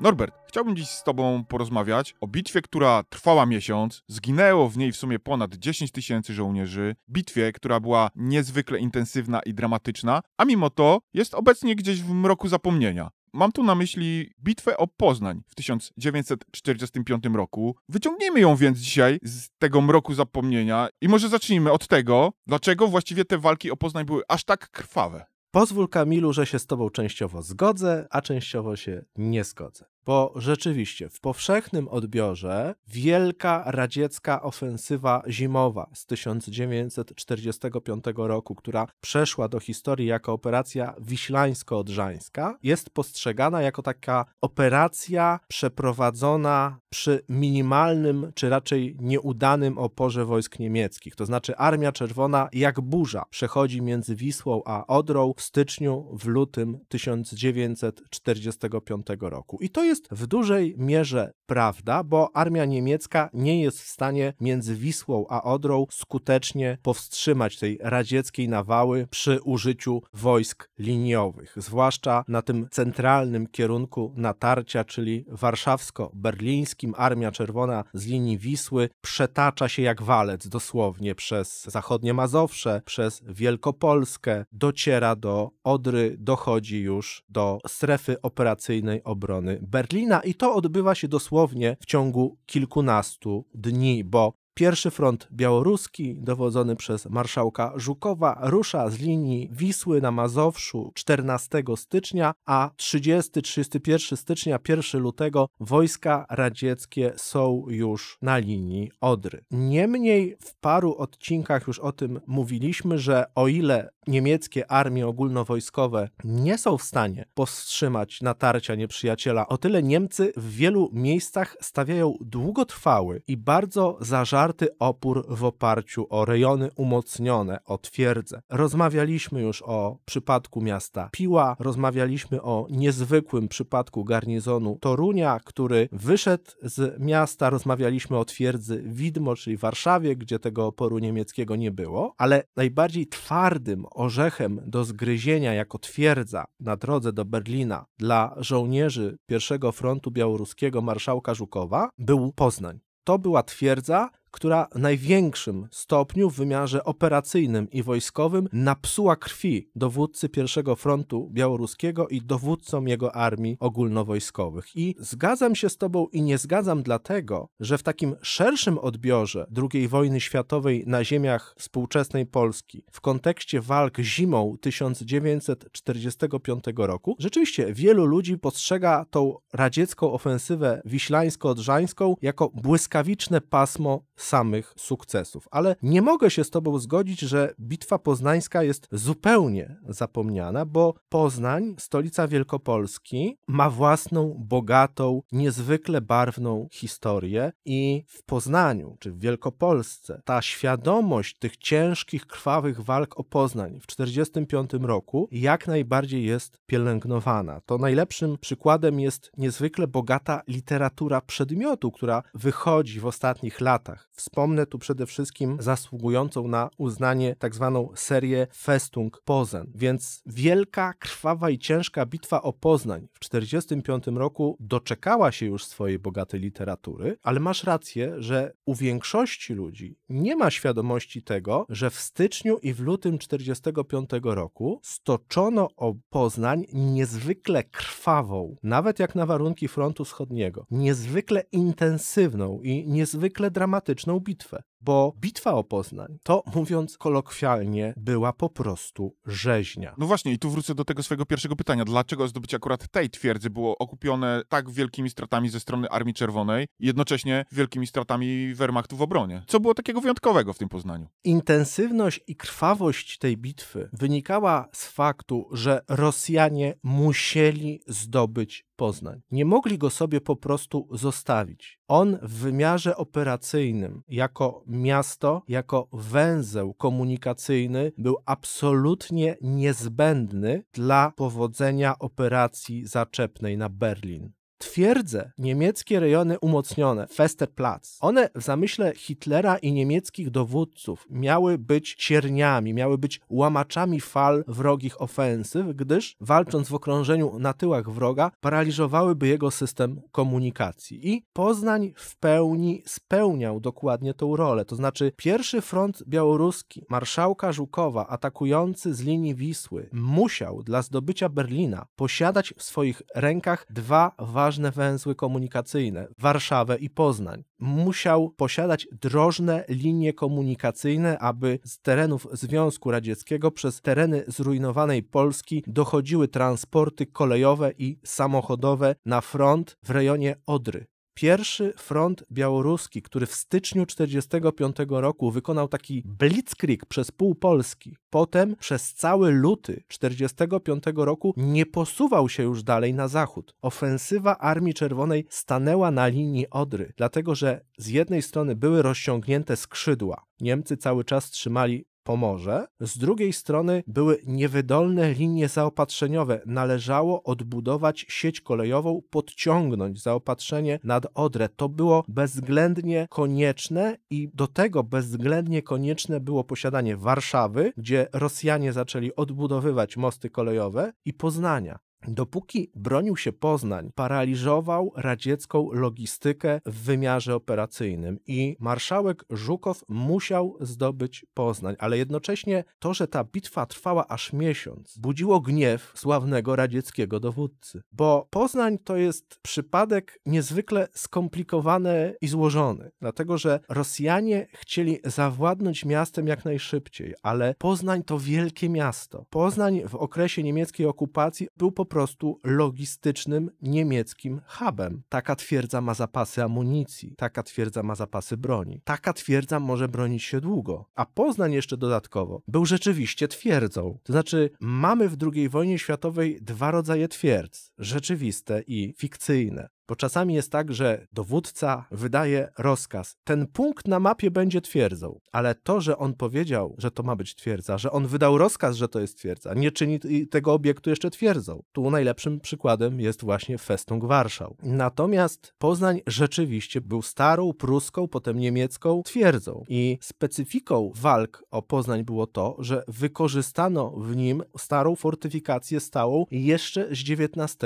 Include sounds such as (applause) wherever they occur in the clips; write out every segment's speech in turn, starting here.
Norbert, chciałbym dziś z Tobą porozmawiać o bitwie, która trwała miesiąc, zginęło w niej w sumie ponad 10 tysięcy żołnierzy, bitwie, która była niezwykle intensywna i dramatyczna, a mimo to jest obecnie gdzieś w mroku zapomnienia. Mam tu na myśli bitwę o Poznań w 1945 roku. Wyciągnijmy ją więc dzisiaj z tego mroku zapomnienia i może zacznijmy od tego, dlaczego właściwie te walki o Poznań były aż tak krwawe. Pozwól, Kamilu, że się z Tobą częściowo zgodzę, a częściowo się nie zgodzę. Bo rzeczywiście w powszechnym odbiorze wielka radziecka ofensywa zimowa z 1945 roku, która przeszła do historii jako operacja wiślańsko-odrzańska, jest postrzegana jako taka operacja przeprowadzona przy minimalnym, czy raczej nieudanym oporze wojsk niemieckich. To znaczy Armia Czerwona jak burza przechodzi między Wisłą a Odrą w styczniu, w lutym 1945 roku. I to jest jest w dużej mierze prawda, bo armia niemiecka nie jest w stanie między Wisłą a Odrą skutecznie powstrzymać tej radzieckiej nawały przy użyciu wojsk liniowych, zwłaszcza na tym centralnym kierunku natarcia, czyli warszawsko-berlińskim. Armia Czerwona z linii Wisły przetacza się jak walec dosłownie przez zachodnie Mazowsze, przez Wielkopolskę, dociera do Odry, dochodzi już do strefy operacyjnej obrony Berlińskiej. Berlina i to odbywa się dosłownie w ciągu kilkunastu dni, bo Pierwszy front białoruski, dowodzony przez marszałka Żukowa, rusza z linii Wisły na Mazowszu 14 stycznia, a 30-31 stycznia, 1 lutego wojska radzieckie są już na linii Odry. Niemniej w paru odcinkach już o tym mówiliśmy, że o ile niemieckie armie ogólnowojskowe nie są w stanie powstrzymać natarcia nieprzyjaciela, o tyle Niemcy w wielu miejscach stawiają długotrwały i bardzo zażarły otwarty opór w oparciu o rejony umocnione, o twierdzę. Rozmawialiśmy już o przypadku miasta Piła, rozmawialiśmy o niezwykłym przypadku garnizonu Torunia, który wyszedł z miasta, rozmawialiśmy o twierdzy Widmo, czyli Warszawie, gdzie tego oporu niemieckiego nie było, ale najbardziej twardym orzechem do zgryzienia jako twierdza na drodze do Berlina dla żołnierzy pierwszego frontu białoruskiego marszałka Żukowa był Poznań. To była twierdza, która w największym stopniu w wymiarze operacyjnym i wojskowym napsuła krwi dowódcy pierwszego frontu białoruskiego i dowódcom jego armii ogólnowojskowych. I zgadzam się z tobą i nie zgadzam dlatego, że w takim szerszym odbiorze II wojny światowej na ziemiach współczesnej Polski w kontekście walk zimą 1945 roku rzeczywiście wielu ludzi postrzega tą radziecką ofensywę wiślańsko-odrzańską jako błyskawiczne pasmo samych sukcesów. Ale nie mogę się z Tobą zgodzić, że Bitwa Poznańska jest zupełnie zapomniana, bo Poznań, stolica Wielkopolski, ma własną, bogatą, niezwykle barwną historię i w Poznaniu, czy w Wielkopolsce, ta świadomość tych ciężkich, krwawych walk o Poznań w 1945 roku jak najbardziej jest pielęgnowana. To najlepszym przykładem jest niezwykle bogata literatura przedmiotu, która wychodzi w ostatnich latach Wspomnę tu przede wszystkim zasługującą na uznanie tak zwaną serię Festung Poznań. Więc wielka, krwawa i ciężka bitwa o Poznań w 1945 roku doczekała się już swojej bogatej literatury, ale masz rację, że u większości ludzi nie ma świadomości tego, że w styczniu i w lutym 1945 roku stoczono o Poznań niezwykle krwawą, nawet jak na warunki frontu wschodniego, niezwykle intensywną i niezwykle dramatyczną wewnętrzną bitwę bo bitwa o Poznań, to mówiąc kolokwialnie, była po prostu rzeźnia. No właśnie, i tu wrócę do tego swojego pierwszego pytania. Dlaczego zdobycie akurat tej twierdzy było okupione tak wielkimi stratami ze strony Armii Czerwonej, jednocześnie wielkimi stratami Wehrmachtu w obronie? Co było takiego wyjątkowego w tym Poznaniu? Intensywność i krwawość tej bitwy wynikała z faktu, że Rosjanie musieli zdobyć Poznań. Nie mogli go sobie po prostu zostawić. On w wymiarze operacyjnym, jako miasto jako węzeł komunikacyjny był absolutnie niezbędny dla powodzenia operacji zaczepnej na Berlin twierdze niemieckie rejony umocnione, Westerplatz, one w zamyśle Hitlera i niemieckich dowódców miały być cierniami, miały być łamaczami fal wrogich ofensyw, gdyż walcząc w okrążeniu na tyłach wroga, paraliżowałyby jego system komunikacji. I Poznań w pełni spełniał dokładnie tą rolę, to znaczy pierwszy front białoruski, marszałka Żukowa atakujący z linii Wisły musiał dla zdobycia Berlina posiadać w swoich rękach dwa ważne ważne węzły komunikacyjne Warszawę i Poznań. Musiał posiadać drożne linie komunikacyjne, aby z terenów Związku Radzieckiego przez tereny zrujnowanej Polski dochodziły transporty kolejowe i samochodowe na front w rejonie Odry. Pierwszy front białoruski, który w styczniu 1945 roku wykonał taki blitzkrieg przez pół Polski, potem przez cały luty 1945 roku nie posuwał się już dalej na zachód. Ofensywa Armii Czerwonej stanęła na linii Odry, dlatego że z jednej strony były rozciągnięte skrzydła. Niemcy cały czas trzymali pomoże. Z drugiej strony były niewydolne linie zaopatrzeniowe. Należało odbudować sieć kolejową, podciągnąć zaopatrzenie nad Odrę. To było bezwzględnie konieczne i do tego bezwzględnie konieczne było posiadanie Warszawy, gdzie Rosjanie zaczęli odbudowywać mosty kolejowe i Poznania. Dopóki bronił się Poznań, paraliżował radziecką logistykę w wymiarze operacyjnym i marszałek Żukow musiał zdobyć Poznań, ale jednocześnie to, że ta bitwa trwała aż miesiąc, budziło gniew sławnego radzieckiego dowódcy, bo Poznań to jest przypadek niezwykle skomplikowany i złożony, dlatego że Rosjanie chcieli zawładnąć miastem jak najszybciej, ale Poznań to wielkie miasto. Poznań w okresie niemieckiej okupacji był po prostu logistycznym niemieckim hubem. Taka twierdza ma zapasy amunicji, taka twierdza ma zapasy broni. Taka twierdza może bronić się długo. A Poznań jeszcze dodatkowo był rzeczywiście twierdzą. To znaczy, mamy w II wojnie światowej dwa rodzaje twierdz: rzeczywiste i fikcyjne. Bo czasami jest tak, że dowódca wydaje rozkaz. Ten punkt na mapie będzie twierdzą, ale to, że on powiedział, że to ma być twierdza, że on wydał rozkaz, że to jest twierdza, nie czyni tego obiektu jeszcze twierdzą. Tu najlepszym przykładem jest właśnie Festung Warszał. Natomiast Poznań rzeczywiście był starą, pruską, potem niemiecką twierdzą. I specyfiką walk o Poznań było to, że wykorzystano w nim starą fortyfikację stałą jeszcze z XIX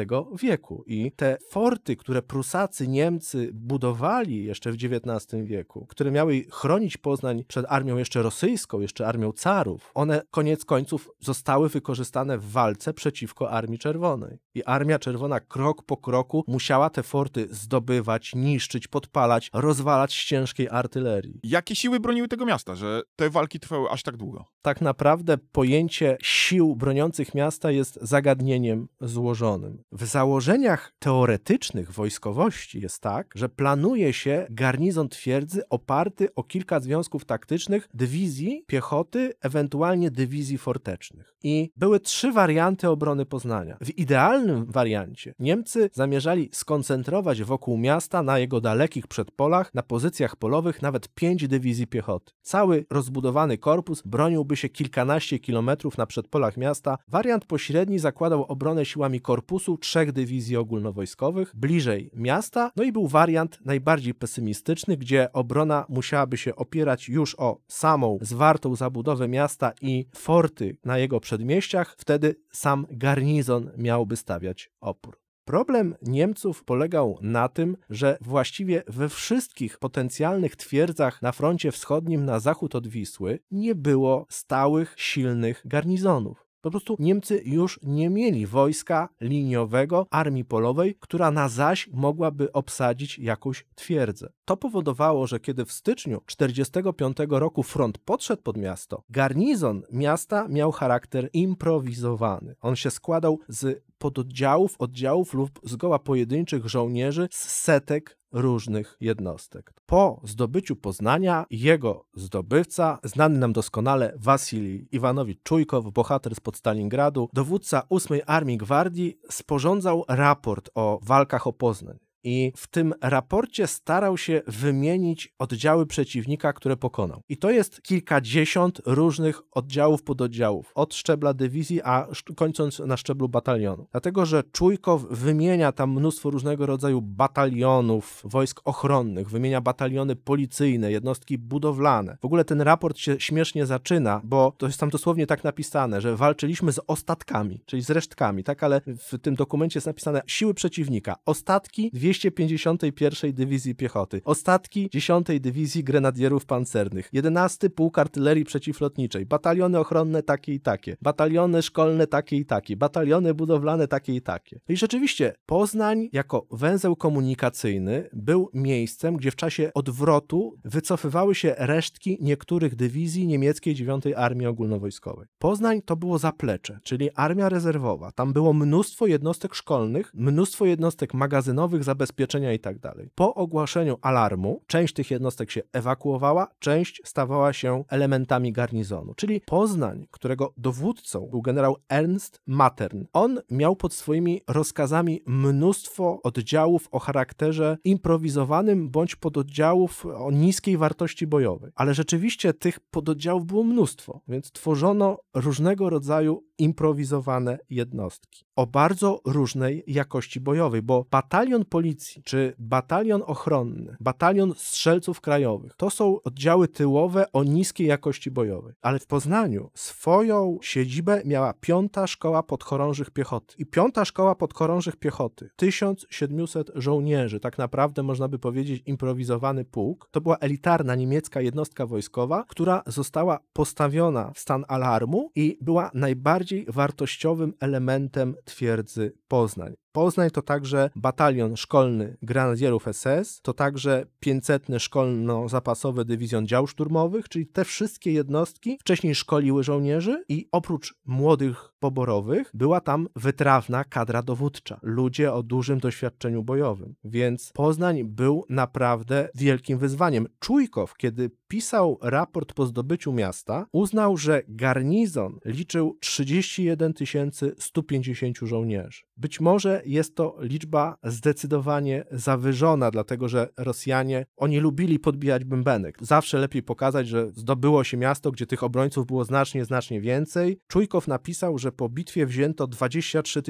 wieku. I te forty, które które Prusacy, Niemcy budowali jeszcze w XIX wieku, które miały chronić Poznań przed armią jeszcze rosyjską, jeszcze armią carów, one koniec końców zostały wykorzystane w walce przeciwko Armii Czerwonej. I Armia Czerwona krok po kroku musiała te forty zdobywać, niszczyć, podpalać, rozwalać z ciężkiej artylerii. Jakie siły broniły tego miasta, że te walki trwały aż tak długo? Tak naprawdę pojęcie sił broniących miasta jest zagadnieniem złożonym. W założeniach teoretycznych, w wojskowości jest tak, że planuje się garnizon twierdzy oparty o kilka związków taktycznych, dywizji piechoty, ewentualnie dywizji fortecznych. I były trzy warianty obrony Poznania. W idealnym wariancie Niemcy zamierzali skoncentrować wokół miasta na jego dalekich przedpolach, na pozycjach polowych nawet pięć dywizji piechoty. Cały rozbudowany korpus broniłby się kilkanaście kilometrów na przedpolach miasta. Wariant pośredni zakładał obronę siłami korpusu trzech dywizji ogólnowojskowych, bliżej bliżej miasta. No i był wariant najbardziej pesymistyczny, gdzie obrona musiałaby się opierać już o samą zwartą zabudowę miasta i forty na jego przedmieściach. Wtedy sam garnizon miałby stawiać opór. Problem Niemców polegał na tym, że właściwie we wszystkich potencjalnych twierdzach na froncie wschodnim na zachód od Wisły nie było stałych, silnych garnizonów. Po prostu Niemcy już nie mieli wojska liniowego, armii polowej, która na zaś mogłaby obsadzić jakąś twierdzę. To powodowało, że kiedy w styczniu 1945 roku front podszedł pod miasto, garnizon miasta miał charakter improwizowany. On się składał z pododdziałów, oddziałów lub zgoła pojedynczych żołnierzy z setek różnych jednostek. Po zdobyciu Poznania jego zdobywca, znany nam doskonale Wasilij Iwanowicz Czujkow, bohater pod Stalingradu, dowódca 8 Armii Gwardii, sporządzał raport o walkach o Poznań i w tym raporcie starał się wymienić oddziały przeciwnika, które pokonał. I to jest kilkadziesiąt różnych oddziałów, pododdziałów, od szczebla dywizji, a kończąc na szczeblu batalionu. Dlatego, że Czujkow wymienia tam mnóstwo różnego rodzaju batalionów, wojsk ochronnych, wymienia bataliony policyjne, jednostki budowlane. W ogóle ten raport się śmiesznie zaczyna, bo to jest tam dosłownie tak napisane, że walczyliśmy z ostatkami, czyli z resztkami, tak, ale w tym dokumencie jest napisane siły przeciwnika, ostatki, dwie 251 Dywizji Piechoty, ostatki 10 Dywizji Grenadierów Pancernych, 11 Pułk Artylerii Przeciwlotniczej, bataliony ochronne takie i takie, bataliony szkolne takie i takie, bataliony budowlane takie i takie. No I rzeczywiście Poznań jako węzeł komunikacyjny był miejscem, gdzie w czasie odwrotu wycofywały się resztki niektórych dywizji niemieckiej 9 Armii Ogólnowojskowej. Poznań to było zaplecze, czyli armia rezerwowa. Tam było mnóstwo jednostek szkolnych, mnóstwo jednostek magazynowych, zabezpieczonych, zabezpieczenia i tak dalej. Po ogłoszeniu alarmu część tych jednostek się ewakuowała, część stawała się elementami garnizonu. Czyli Poznań, którego dowódcą był generał Ernst Matern, on miał pod swoimi rozkazami mnóstwo oddziałów o charakterze improwizowanym bądź pododdziałów o niskiej wartości bojowej. Ale rzeczywiście tych pododdziałów było mnóstwo, więc tworzono różnego rodzaju improwizowane jednostki o bardzo różnej jakości bojowej, bo batalion policji czy batalion ochronny, batalion strzelców krajowych to są oddziały tyłowe o niskiej jakości bojowej. Ale w Poznaniu swoją siedzibę miała piąta szkoła podchorążych piechoty. I piąta szkoła podchorążych piechoty, 1700 żołnierzy, tak naprawdę można by powiedzieć improwizowany pułk, to była elitarna niemiecka jednostka wojskowa, która została postawiona w stan alarmu i była najbardziej najbardziej wartościowym elementem twierdzy Poznań. Poznań to także batalion szkolny granadierów SS, to także 500 szkolno-zapasowy dywizjon dział szturmowych, czyli te wszystkie jednostki wcześniej szkoliły żołnierzy i oprócz młodych poborowych była tam wytrawna kadra dowódcza, ludzie o dużym doświadczeniu bojowym. Więc Poznań był naprawdę wielkim wyzwaniem. Czujkow, kiedy pisał raport po zdobyciu miasta, uznał, że garnizon liczył 31 150 żołnierzy. Być może jest to liczba zdecydowanie zawyżona, dlatego że Rosjanie, oni lubili podbijać bębenek. Zawsze lepiej pokazać, że zdobyło się miasto, gdzie tych obrońców było znacznie, znacznie więcej. Czujkow napisał, że po bitwie wzięto 23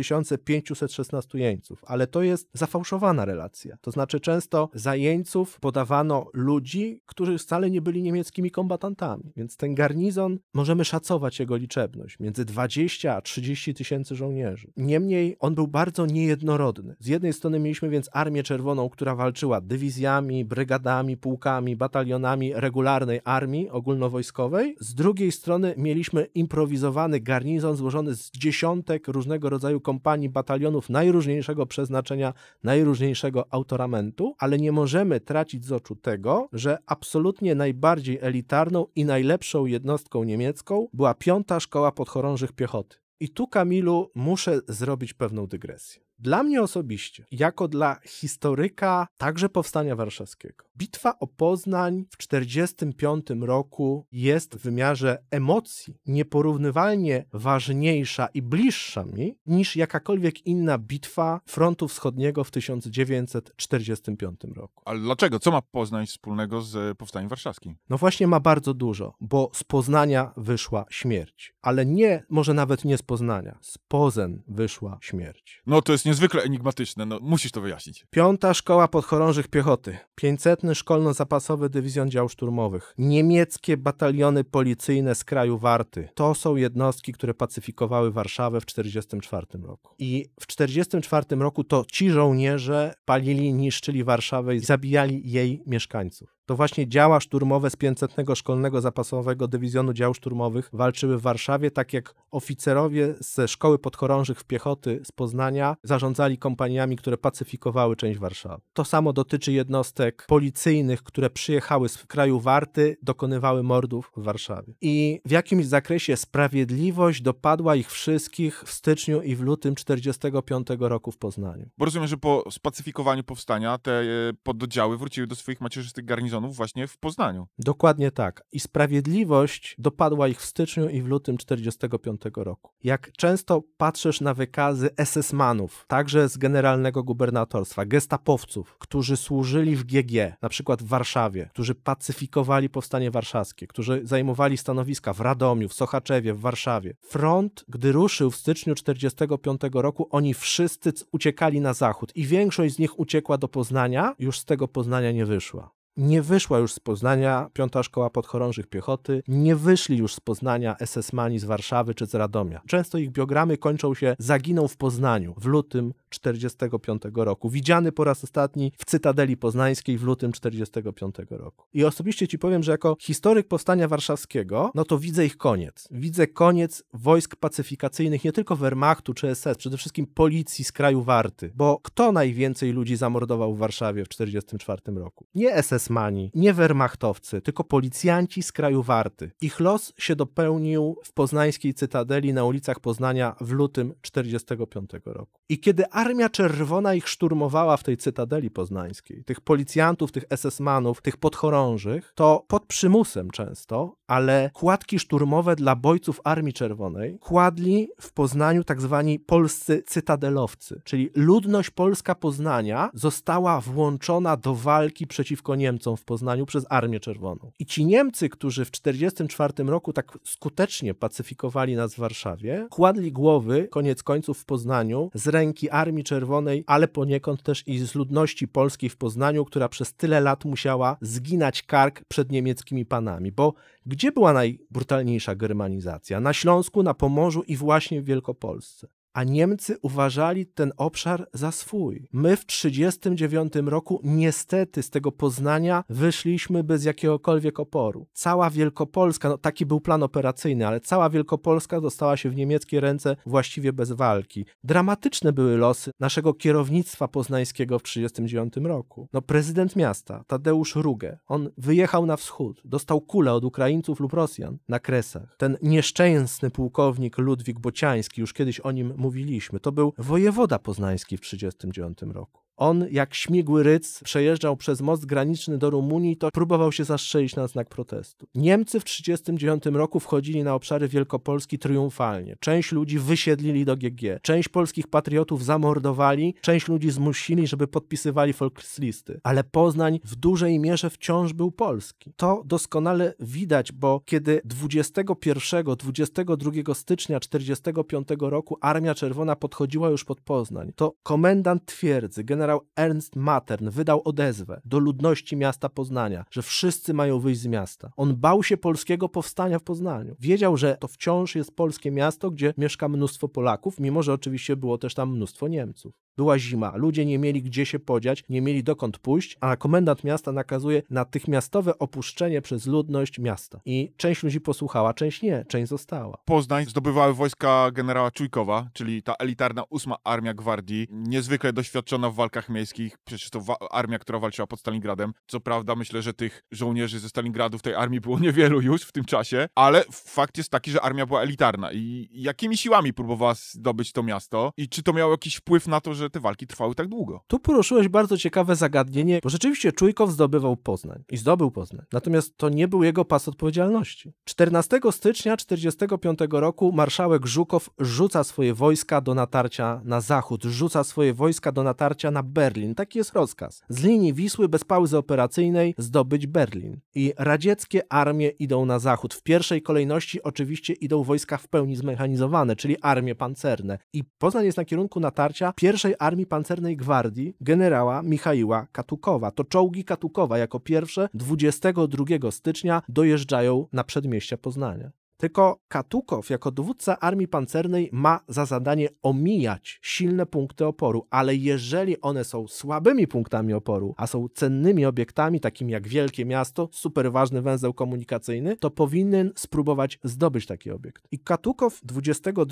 516 jeńców, ale to jest zafałszowana relacja. To znaczy często za jeńców podawano ludzi, którzy wcale nie byli niemieckimi kombatantami, więc ten garnizon, możemy szacować jego liczebność, między 20 a 30 tysięcy żołnierzy. Niemniej on był bardzo nie niejednorodny. Z jednej strony mieliśmy więc Armię Czerwoną, która walczyła dywizjami, brygadami, pułkami, batalionami regularnej armii ogólnowojskowej. Z drugiej strony mieliśmy improwizowany garnizon złożony z dziesiątek różnego rodzaju kompanii, batalionów najróżniejszego przeznaczenia, najróżniejszego autoramentu, ale nie możemy tracić z oczu tego, że absolutnie najbardziej elitarną i najlepszą jednostką niemiecką była Piąta Szkoła Podchorążych Piechoty. I tu, Kamilu, muszę zrobić pewną dygresję. Dla mnie osobiście, jako dla historyka także powstania warszawskiego, bitwa o Poznań w 1945 roku jest w wymiarze emocji nieporównywalnie ważniejsza i bliższa mi niż jakakolwiek inna bitwa frontu wschodniego w 1945 roku. Ale dlaczego? Co ma Poznań wspólnego z e, powstaniem warszawskim? No właśnie ma bardzo dużo, bo z Poznania wyszła śmierć. Ale nie, może nawet nie z Poznania, z Pozen wyszła śmierć. No to jest nie niezwykle enigmatyczne, no musisz to wyjaśnić. Piąta Szkoła Podchorążych Piechoty, 500 Szkolno-Zapasowy Dywizjon Dział Szturmowych, niemieckie bataliony policyjne z kraju Warty. To są jednostki, które pacyfikowały Warszawę w 1944 roku. I w 1944 roku to ci żołnierze palili, niszczyli Warszawę i zabijali jej mieszkańców to właśnie działa szturmowe z 500 Szkolnego Zapasowego Dywizjonu Dział Szturmowych walczyły w Warszawie, tak jak oficerowie ze Szkoły Podchorążych w Piechoty z Poznania zarządzali kompaniami, które pacyfikowały część Warszawy. To samo dotyczy jednostek policyjnych, które przyjechały z kraju Warty, dokonywały mordów w Warszawie. I w jakimś zakresie sprawiedliwość dopadła ich wszystkich w styczniu i w lutym 1945 roku w Poznaniu. Bo rozumiem, że po spacyfikowaniu powstania te e, poddziały wróciły do swoich macierzystych garnizonów garnizonów właśnie w Poznaniu. Dokładnie tak. I sprawiedliwość dopadła ich w styczniu i w lutym 1945 roku. Jak często patrzysz na wykazy SS-manów, także z generalnego gubernatorstwa, gestapowców, którzy służyli w GG, na przykład w Warszawie, którzy pacyfikowali powstanie warszawskie, którzy zajmowali stanowiska w Radomiu, w Sochaczewie, w Warszawie. Front, gdy ruszył w styczniu 1945 roku, oni wszyscy uciekali na zachód i większość z nich uciekła do Poznania, już z tego Poznania nie wyszła. Nie wyszła już z Poznania Piąta Szkoła Podchorążych Piechoty, nie wyszli już z Poznania SS-mani z Warszawy czy z Radomia. Często ich biogramy kończą się zaginął w Poznaniu w lutym 1945 roku. Widziany po raz ostatni w Cytadeli Poznańskiej w lutym 1945 roku. I osobiście ci powiem, że jako historyk powstania warszawskiego, no to widzę ich koniec. Widzę koniec wojsk pacyfikacyjnych, nie tylko Wehrmachtu czy SS, przede wszystkim policji z kraju Warty. Bo kto najwięcej ludzi zamordował w Warszawie w 1944 roku? Nie SS-mani, nie Wehrmachtowcy, tylko policjanci z kraju Warty. Ich los się dopełnił w poznańskiej Cytadeli na ulicach Poznania w lutym 1945 roku. I kiedy Armia Czerwona ich szturmowała w tej cytadeli poznańskiej. Tych policjantów, tych SS-manów, tych podchorążych, to pod przymusem często, ale kładki szturmowe dla bojców Armii Czerwonej kładli w Poznaniu tak zwani polscy cytadelowcy, czyli ludność polska Poznania została włączona do walki przeciwko Niemcom w Poznaniu przez Armię Czerwoną. I ci Niemcy, którzy w 1944 roku tak skutecznie pacyfikowali nas w Warszawie, kładli głowy koniec końców w Poznaniu z ręki Armii Armii Czerwonej, ale poniekąd też i z ludności polskiej w Poznaniu, która przez tyle lat musiała zginać kark przed niemieckimi panami. Bo gdzie była najbrutalniejsza germanizacja? Na Śląsku, na Pomorzu i właśnie w Wielkopolsce a Niemcy uważali ten obszar za swój. My w 1939 roku niestety z tego Poznania wyszliśmy bez jakiegokolwiek oporu. Cała Wielkopolska, no taki był plan operacyjny, ale cała Wielkopolska dostała się w niemieckie ręce właściwie bez walki. Dramatyczne były losy naszego kierownictwa poznańskiego w 1939 roku. No prezydent miasta, Tadeusz Ruge, on wyjechał na wschód, dostał kulę od Ukraińców lub Rosjan na Kresach. Ten nieszczęsny pułkownik Ludwik Bociański, już kiedyś o nim mówiliśmy. To był wojewoda poznański w 1939 roku. On, jak śmigły ryc, przejeżdżał przez most graniczny do Rumunii, to próbował się zastrzelić na znak protestu. Niemcy w 1939 roku wchodzili na obszary Wielkopolski triumfalnie. Część ludzi wysiedlili do GG, część polskich patriotów zamordowali, część ludzi zmusili, żeby podpisywali folklisty. Ale Poznań w dużej mierze wciąż był polski. To doskonale widać, bo kiedy 21-22 stycznia 1945 roku Armia Czerwona podchodziła już pod Poznań, to komendant twierdzy, generał generał Ernst Matern wydał odezwę do ludności miasta Poznania, że wszyscy mają wyjść z miasta. On bał się polskiego powstania w Poznaniu. Wiedział, że to wciąż jest polskie miasto, gdzie mieszka mnóstwo Polaków, mimo że oczywiście było też tam mnóstwo Niemców. Była zima, ludzie nie mieli gdzie się podziać, nie mieli dokąd pójść, a komendant miasta nakazuje natychmiastowe opuszczenie przez ludność miasta. I część ludzi posłuchała, część nie, część została. Poznań zdobywały wojska generała Czujkowa, czyli ta elitarna ósma armia gwardii, niezwykle doświadczona w walkach miejskich, przecież to armia, która walczyła pod Stalingradem. Co prawda myślę, że tych żołnierzy ze Stalingradu w tej armii było (laughs) niewielu już w tym czasie, ale fakt jest taki, że armia była elitarna i jakimi siłami próbowała zdobyć to miasto i czy to miało jakiś wpływ na to, że że te walki trwały tak długo. Tu poruszyłeś bardzo ciekawe zagadnienie, bo rzeczywiście Czujkow zdobywał Poznań i zdobył Poznań. Natomiast to nie był jego pas odpowiedzialności. 14 stycznia 1945 roku marszałek Żukow rzuca swoje wojska do natarcia na zachód, rzuca swoje wojska do natarcia na Berlin. Taki jest rozkaz. Z linii Wisły bez pauzy operacyjnej zdobyć Berlin. I radzieckie armie idą na zachód. W pierwszej kolejności oczywiście idą wojska w pełni zmechanizowane, czyli armie pancerne. I Poznań jest na kierunku natarcia pierwszej Armii Pancernej Gwardii generała Michaiła Katukowa. To czołgi Katukowa jako pierwsze 22 stycznia dojeżdżają na przedmieście Poznania. Tylko Katukow jako dowódca armii pancernej ma za zadanie omijać silne punkty oporu, ale jeżeli one są słabymi punktami oporu, a są cennymi obiektami, takimi jak wielkie miasto, super ważny węzeł komunikacyjny, to powinien spróbować zdobyć taki obiekt. I Katukow 22,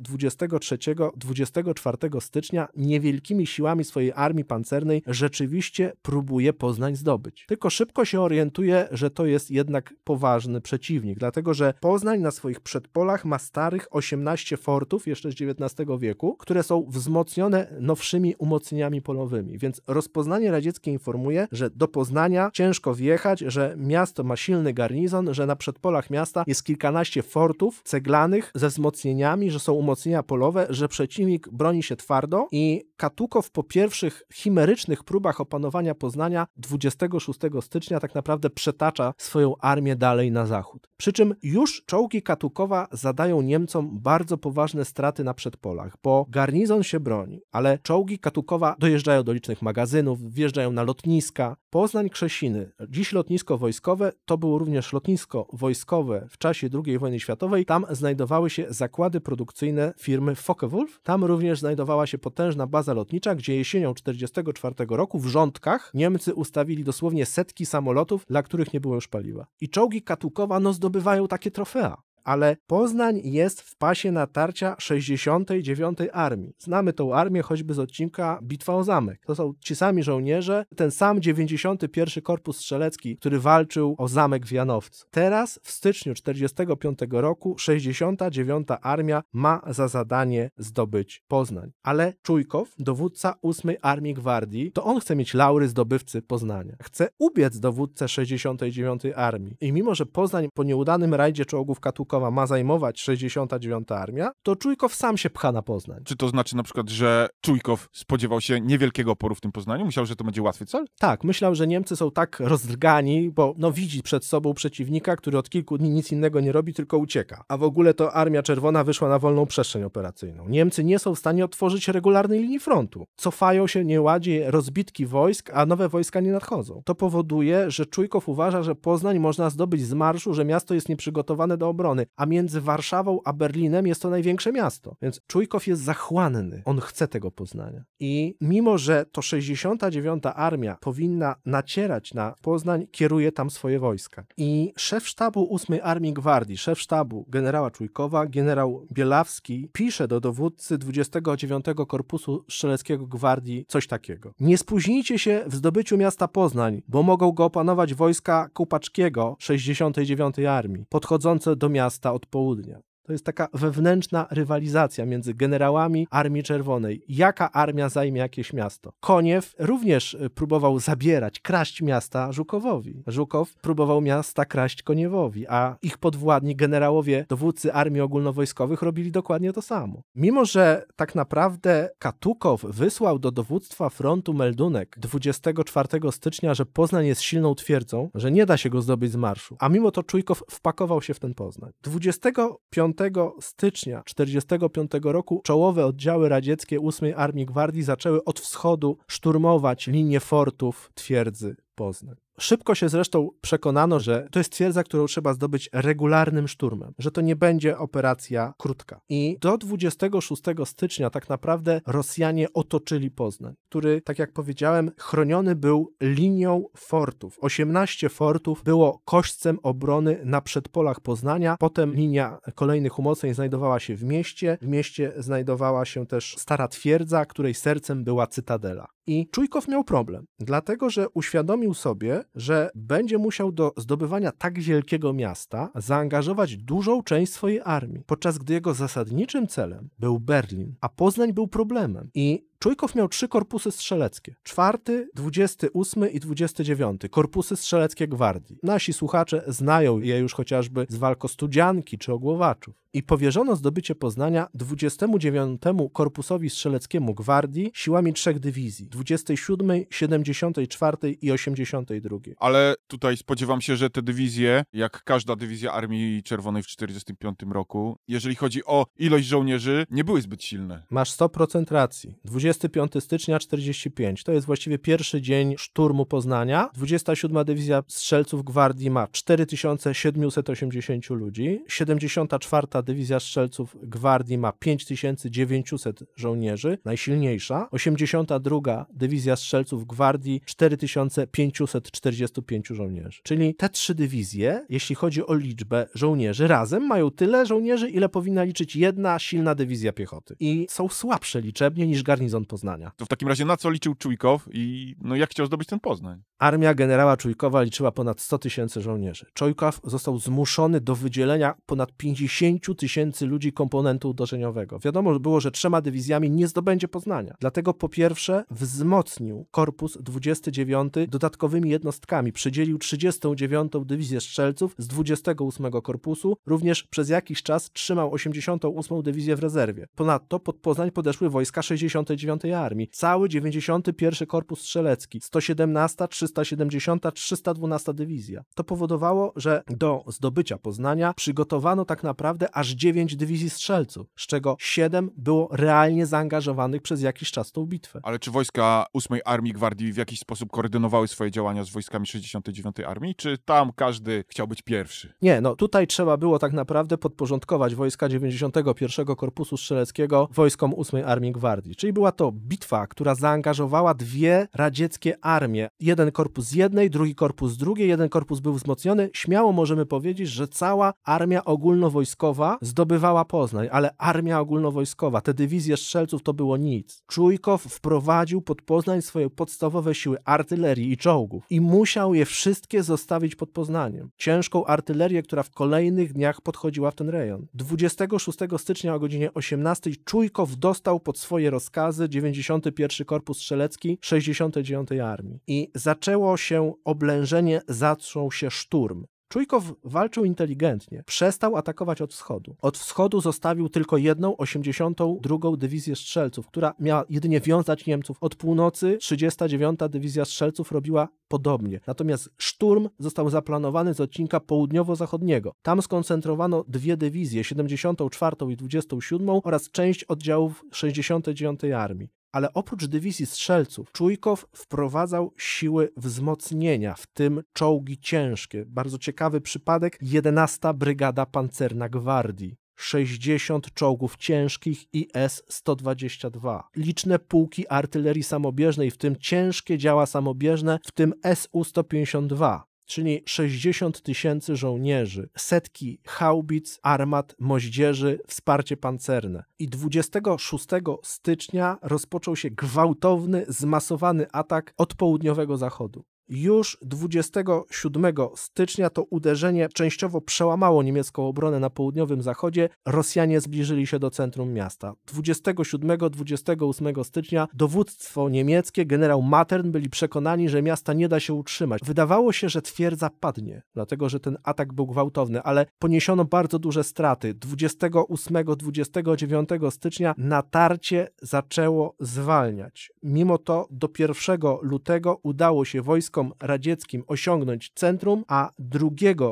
23, 24 stycznia niewielkimi siłami swojej armii pancernej rzeczywiście próbuje Poznań zdobyć. Tylko szybko się orientuje, że to jest jednak poważny przeciwnik, dlatego że Poznań Poznań na swoich przedpolach ma starych 18 fortów jeszcze z XIX wieku, które są wzmocnione nowszymi umocnieniami polowymi, więc rozpoznanie radzieckie informuje, że do Poznania ciężko wjechać, że miasto ma silny garnizon, że na przedpolach miasta jest kilkanaście fortów ceglanych ze wzmocnieniami, że są umocnienia polowe, że przeciwnik broni się twardo i Katukow po pierwszych chimerycznych próbach opanowania Poznania 26 stycznia tak naprawdę przetacza swoją armię dalej na zachód. Przy czym już czołg Czołgi Katukowa zadają Niemcom bardzo poważne straty na przedpolach, bo garnizon się broni, ale czołgi Katukowa dojeżdżają do licznych magazynów, wjeżdżają na lotniska. Poznań-Krzesiny, dziś lotnisko wojskowe, to było również lotnisko wojskowe w czasie II wojny światowej. Tam znajdowały się zakłady produkcyjne firmy Focke-Wulf. Tam również znajdowała się potężna baza lotnicza, gdzie jesienią 1944 roku w rządkach Niemcy ustawili dosłownie setki samolotów, dla których nie było już paliwa. I czołgi Katukowa no, zdobywają takie trofea ale Poznań jest w pasie natarcia 69. Armii. Znamy tą armię choćby z odcinka Bitwa o Zamek. To są ci sami żołnierze, ten sam 91. Korpus Strzelecki, który walczył o zamek w Janowcu. Teraz w styczniu 45 roku 69. Armia ma za zadanie zdobyć Poznań. Ale Czujkow, dowódca 8 Armii Gwardii, to on chce mieć laury zdobywcy Poznania. Chce ubiec dowódcę 69. Armii. I mimo, że Poznań po nieudanym rajdzie czołgów Katukowa Czujkowa ma zajmować 69. Armia, to Czujkow sam się pcha na Poznań. Czy to znaczy na przykład, że Czujkow spodziewał się niewielkiego oporu w tym Poznaniu? Myślał, że to będzie łatwy cel? Tak, myślał, że Niemcy są tak rozdrgani, bo no widzi przed sobą przeciwnika, który od kilku dni nic innego nie robi, tylko ucieka. A w ogóle to Armia Czerwona wyszła na wolną przestrzeń operacyjną. Niemcy nie są w stanie otworzyć regularnej linii frontu. Cofają się nieładzie rozbitki wojsk, a nowe wojska nie nadchodzą. To powoduje, że Czujkow uważa, że Poznań można zdobyć z marszu, że miasto jest nieprzygotowane do obrony a między Warszawą a Berlinem jest to największe miasto. Więc Czujkow jest zachłanny, on chce tego Poznania. I mimo, że to 69. Armia powinna nacierać na Poznań, kieruje tam swoje wojska. I szef sztabu 8 Armii Gwardii, szef sztabu generała Czujkowa, generał Bielawski, pisze do dowódcy 29. Korpusu Strzeleckiego Gwardii coś takiego. Nie spóźnijcie się w zdobyciu miasta Poznań, bo mogą go opanować wojska Kupaczkiego 69. Armii, podchodzące do miasta miasta od południa. To jest taka wewnętrzna rywalizacja między generałami Armii Czerwonej. Jaka armia zajmie jakieś miasto? Koniew również e, próbował zabierać, kraść miasta Żukowowi. Żukow próbował miasta kraść Koniewowi, a ich podwładni, generałowie, dowódcy armii ogólnowojskowych robili dokładnie to samo. Mimo, że tak naprawdę Katukow wysłał do dowództwa frontu meldunek 24 stycznia, że Poznań jest silną twierdzą, że nie da się go zdobyć z marszu, a mimo to Czujkow wpakował się w ten Poznań. 25 5 stycznia 1945 roku czołowe oddziały radzieckie 8 Armii Gwardii zaczęły od wschodu szturmować linię fortów twierdzy Poznań. Szybko się zresztą przekonano, że to jest twierdza, którą trzeba zdobyć regularnym szturmem, że to nie będzie operacja krótka. I do 26 stycznia tak naprawdę Rosjanie otoczyli Poznań, który, tak jak powiedziałem, chroniony był linią fortów. 18 fortów było kośćcem obrony na przedpolach Poznania. Potem linia kolejnych umocnień znajdowała się w mieście. W mieście znajdowała się też stara twierdza, której sercem była cytadela. I Czujkow miał problem, dlatego że uświadomił sobie, że będzie musiał do zdobywania tak wielkiego miasta zaangażować dużą część swojej armii, podczas gdy jego zasadniczym celem był Berlin, a Poznań był problemem. I Czujkow miał trzy korpusy strzeleckie. Czwarty, dwudziesty ósmy i dwudziesty dziewiąty. Korpusy strzeleckie gwardii. Nasi słuchacze znają je już chociażby z walk o Studzianki czy Ogłowaczów. I powierzono zdobycie Poznania 29. Korpusowi Strzeleckiemu Gwardii siłami trzech dywizji, 27, 74 i 82. Ale tutaj spodziewam się, że te dywizje, jak każda dywizja Armii Czerwonej w 1945 roku, jeżeli chodzi o ilość żołnierzy, nie były zbyt silne. Masz 100% racji. 20 25 stycznia 45. To jest właściwie pierwszy dzień szturmu Poznania. 27 Dywizja Strzelców Gwardii ma 4780 ludzi. 74 Dywizja Strzelców Gwardii ma 5900 żołnierzy, najsilniejsza. 82 Dywizja Strzelców Gwardii 4545 żołnierzy. Czyli te trzy dywizje, jeśli chodzi o liczbę żołnierzy, razem mają tyle żołnierzy, ile powinna liczyć jedna silna dywizja piechoty. I są słabsze liczebnie niż garnizon Poznania. To w takim razie na co liczył Czujkow i no jak chciał zdobyć ten Poznań? Armia generała Czujkowa liczyła ponad 100 tysięcy żołnierzy. Czujkow został zmuszony do wydzielenia ponad 50 tysięcy ludzi komponentu uderzeniowego. Wiadomo było, że trzema dywizjami nie zdobędzie Poznania. Dlatego po pierwsze wzmocnił korpus 29 dodatkowymi jednostkami. Przydzielił 39 dywizję strzelców z 28 korpusu. Również przez jakiś czas trzymał 88 dywizję w rezerwie. Ponadto pod Poznań podeszły wojska 69 109 Armii, cały 91 Korpus Strzelecki, 117, 370, 312 Dywizja. To powodowało, że do zdobycia Poznania przygotowano tak naprawdę aż 9 dywizji strzelców, z czego 7 było realnie zaangażowanych przez jakiś czas tą bitwę. Ale czy wojska 8 Armii Gwardii w jakiś sposób koordynowały swoje działania z wojskami 69 Armii, czy tam każdy chciał być pierwszy? Nie, no tutaj trzeba było tak naprawdę podporządkować wojska 91 Korpusu Strzeleckiego wojskom 8 Armii Gwardii, czyli była to bitwa, która zaangażowała dwie radzieckie armie. Jeden korpus z jednej, drugi korpus z drugiej, jeden korpus był wzmocniony. Śmiało możemy powiedzieć, że cała armia ogólnowojskowa zdobywała Poznań, ale armia ogólnowojskowa, te dywizje strzelców to było nic. Czujkow wprowadził pod Poznań swoje podstawowe siły artylerii i czołgów i musiał je wszystkie zostawić pod Poznaniem. Ciężką artylerię, która w kolejnych dniach podchodziła w ten rejon. 26 stycznia o godzinie 18 Czujkow dostał pod swoje rozkazy 91 Korpus Strzelecki 69 Armii. I zaczęło się oblężenie, zaczął się szturm. Czujkow walczył inteligentnie, przestał atakować od wschodu. Od wschodu zostawił tylko jedną, 82. Dywizję Strzelców, która miała jedynie wiązać Niemców. Od północy 39. Dywizja Strzelców robiła podobnie. Natomiast szturm został zaplanowany z odcinka południowo-zachodniego. Tam skoncentrowano dwie dywizje, 74. i 27. oraz część oddziałów 69. Armii ale oprócz dywizji strzelców, Czujkow wprowadzał siły wzmocnienia, w tym czołgi ciężkie. Bardzo ciekawy przypadek 11 Brygada Pancerna Gwardii. 60 czołgów ciężkich i S-122. Liczne pułki artylerii samobieżnej, w tym ciężkie działa samobieżne, w tym SU-152 czyli 60 tysięcy żołnierzy, setki haubic, armat, moździerzy, wsparcie pancerne. I 26 stycznia rozpoczął się gwałtowny, zmasowany atak od południowego zachodu. Już 27 stycznia to uderzenie częściowo przełamało niemiecką obronę na południowym zachodzie. Rosjanie zbliżyli się do centrum miasta. 27-28 stycznia dowództwo niemieckie, generał Matern, byli przekonani, że miasta nie da się utrzymać. Wydawało się, że twierdza padnie, dlatego że ten atak był gwałtowny, ale poniesiono bardzo duże straty. 28-29 stycznia natarcie zaczęło zwalniać. Mimo to do 1 lutego udało się wojsku wojskom radzieckim osiągnąć centrum, a 2